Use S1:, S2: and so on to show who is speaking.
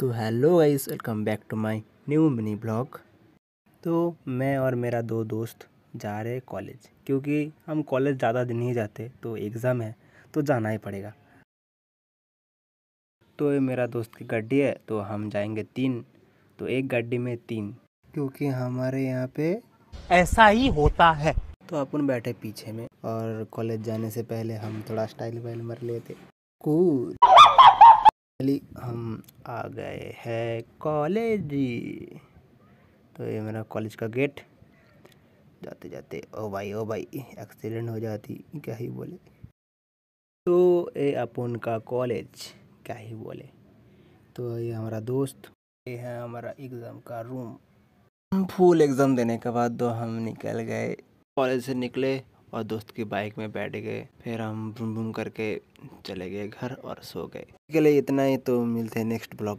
S1: तो hello guys welcome back to my new mini vlog तो मैं और मेरा दो दोस्त जा रहे कॉलेज क्योंकि हम कॉलेज ज़्यादा दिन ही जाते तो एग्ज़ाम है तो जाना ही पड़ेगा तो ये मेरा दोस्त की गड्डी है तो हम जाएंगे तीन तो एक गड्डी में तीन क्योंकि हमारे यहाँ पे ऐसा ही होता है तो अपन बैठे पीछे में और कॉलेज जाने से पहले हम थोड़ा स्टाइल वाइल मर लेते कूल हम आ गए हैं कॉलेज तो ये मेरा कॉलेज का गेट जाते जाते ओ भाई ओ भाई एक्सीडेंट हो जाती क्या ही बोले तो ये अपन का कॉलेज क्या ही बोले तो ये हमारा दोस्त ये है हमारा एग्ज़ाम का रूम फुल एग्ज़ाम देने के बाद तो हम निकल गए कॉलेज से निकले और दोस्त की बाइक में बैठ गए फिर हम
S2: बुम बुम करके चले गए घर और सो गए के लिए इतना ही तो मिलते हैं नेक्स्ट ब्लॉग